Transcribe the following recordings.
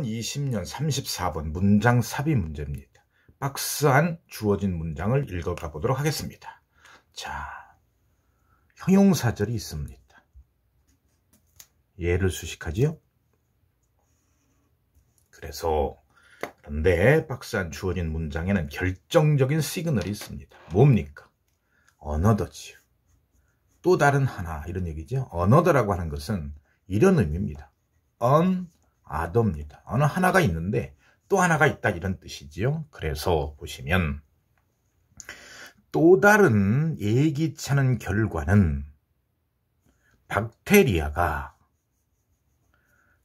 2020년 34번 문장 삽입 문제입니다. 박스 안 주어진 문장을 읽어가 보도록 하겠습니다. 자, 형용사절이 있습니다. 예를 수식하지요? 그래서 그런데 박스 안 주어진 문장에는 결정적인 시그널이 있습니다. 뭡니까? 언어더지요. 또 다른 하나 이런 얘기죠. 언어더라고 하는 것은 이런 의미입니다. 언 아더입니다. 어느 하나가 있는데 또 하나가 있다 이런 뜻이지요. 그래서 보시면 또 다른 예기찮은 결과는 박테리아가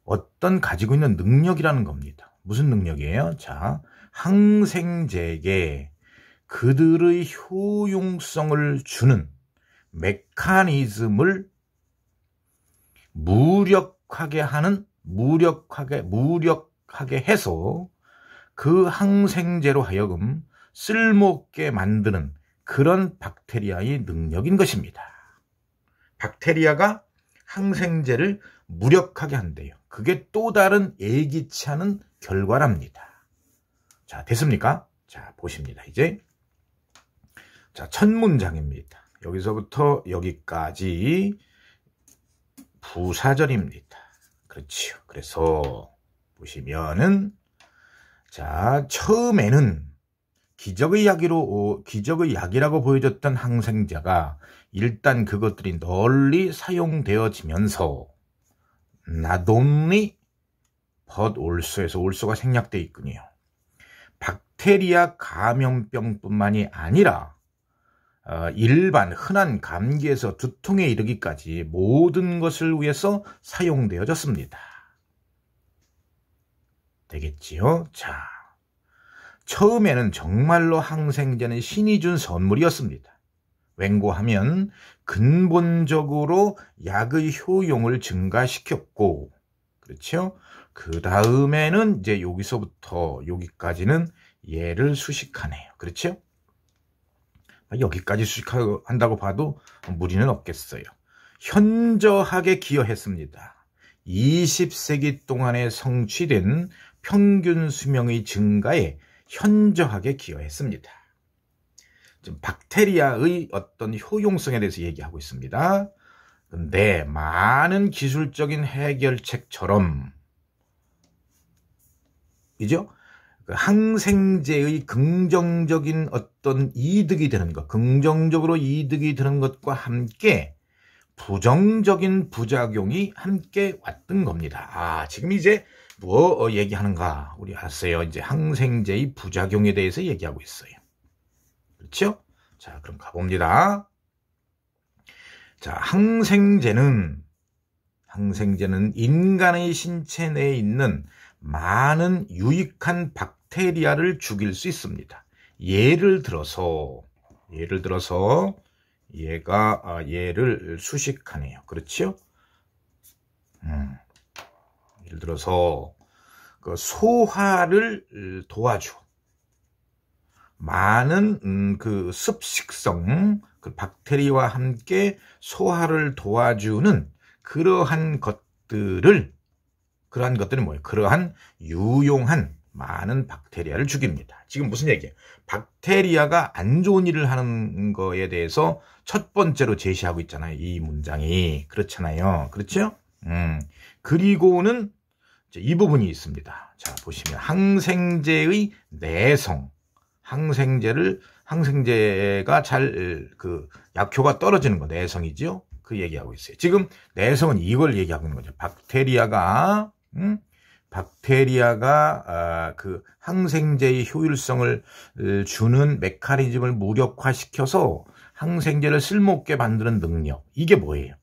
어떤 가지고 있는 능력이라는 겁니다. 무슨 능력이에요? 자, 항생제에게 그들의 효용성을 주는 메커니즘을 무력하게 하는 무력하게 무력하게 해서 그 항생제로 하여금 쓸모없게 만드는 그런 박테리아의 능력인 것입니다. 박테리아가 항생제를 무력하게 한대요. 그게 또 다른 예기치 않은 결과랍니다. 자, 됐습니까? 자, 보십니다. 이제. 자, 첫 문장입니다. 여기서부터 여기까지 부사절입니다. 그렇지 그래서 보시면은 자 처음에는 기적의 약이로 어, 기적의 약이라고 보여졌던 항생제가 일단 그것들이 널리 사용되어지면서 나돈리 벗 올소에서 올소가 생략돼 있군요. 박테리아 감염병뿐만이 아니라 어, 일반 흔한 감기에서 두통에 이르기까지 모든 것을 위해서 사용되어졌습니다. 되겠지요? 자, 처음에는 정말로 항생제는 신이 준 선물이었습니다. 왠고하면 근본적으로 약의 효용을 증가시켰고, 그렇죠? 그 다음에는 이제 여기서부터 여기까지는 예를 수식하네요. 그렇죠? 아, 여기까지 수식한다고 봐도 무리는 없겠어요. 현저하게 기여했습니다. 20세기 동안에 성취된 평균 수명의 증가에 현저하게 기여했습니다. 지금 박테리아의 어떤 효용성에 대해서 얘기하고 있습니다. 근데 네, 많은 기술적인 해결책처럼 그죠? 그 항생제의 긍정적인 어떤 이득이 되는 것, 긍정적으로 이득이 되는 것과 함께 부정적인 부작용이 함께 왔던 겁니다. 아, 지금 이제 뭐 얘기하는가? 우리 아세요 이제 항생제의 부작용에 대해서 얘기하고 있어요. 그렇죠? 자, 그럼 가봅니다. 자, 항생제는 항생제는 인간의 신체 내에 있는 많은 유익한 박 박테리아를 죽일 수 있습니다. 예를 들어서 예를 들어서 얘가 아, 얘를 수식하네요. 그렇지요? 음, 예를 들어서 그 소화를 음, 도와줘. 많은 음, 그 습식성 그박테리와 함께 소화를 도와주는 그러한 것들을 그러한 것들은 뭐예요? 그러한 유용한 많은 박테리아를 죽입니다. 지금 무슨 얘기예요? 박테리아가 안 좋은 일을 하는 거에 대해서 첫 번째로 제시하고 있잖아요. 이 문장이 그렇잖아요. 그렇죠? 음. 그리고는 이 부분이 있습니다. 자, 보시면 항생제의 내성. 항생제를 항생제가 잘 그 약효가 떨어지는 거 내성이지요. 그 얘기하고 있어요. 지금 내성은 이걸 얘기하고 있는 거죠. 박테리아가 음? 박테리아가 아, 그 항생제의 효율성을 주는 메커니즘을 무력화시켜서 항생제를 쓸모없게 만드는 능력. 이게 뭐예요?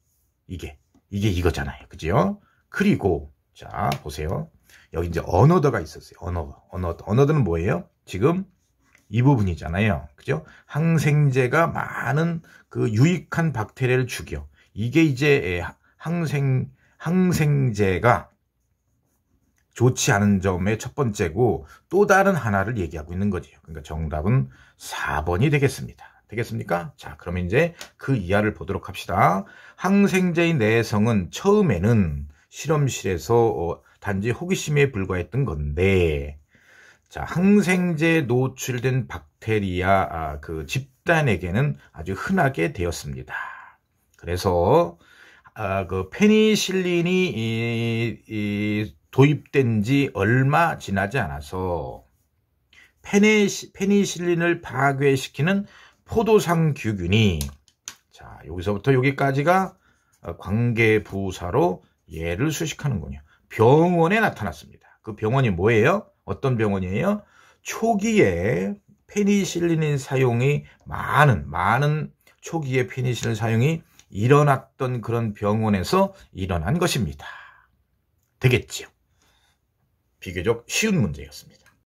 이게 이게 이거잖아요. 그죠? 그리고 자, 보세요. 여기 이제 언어더가 있었어요. 언어더. 언어 언어더는 뭐예요? 지금 이 부분이잖아요. 그죠? 항생제가 많은 그 유익한 박테리아를 죽여. 이게 이제 예, 항생 항생제가 좋지 않은 점의 첫 번째고 또 다른 하나를 얘기하고 있는 거죠 그러니까 정답은 4번이 되겠습니다. 되겠습니까? 자, 그러면 이제 그 이하를 보도록 합시다. 항생제의 내성은 처음에는 실험실에서 어, 단지 호기심에 불과했던 건데, 자, 항생제에 노출된 박테리아 아, 그 집단에게는 아주 흔하게 되었습니다. 그래서 아, 그 페니실린이 이, 이 도입된 지 얼마 지나지 않아서 페니실린을 파괴시키는 포도상 규균이 자 여기서부터 여기까지가 어, 관계 부사로 예를 수식하는군요. 병원에 나타났습니다. 그 병원이 뭐예요? 어떤 병원이에요? 초기에 페니실린 사용이 많은 많은 초기에 페니실린 사용이 일어났던 그런 병원에서 일어난 것입니다. 되겠지요. 비교적 쉬운 문제였습니다.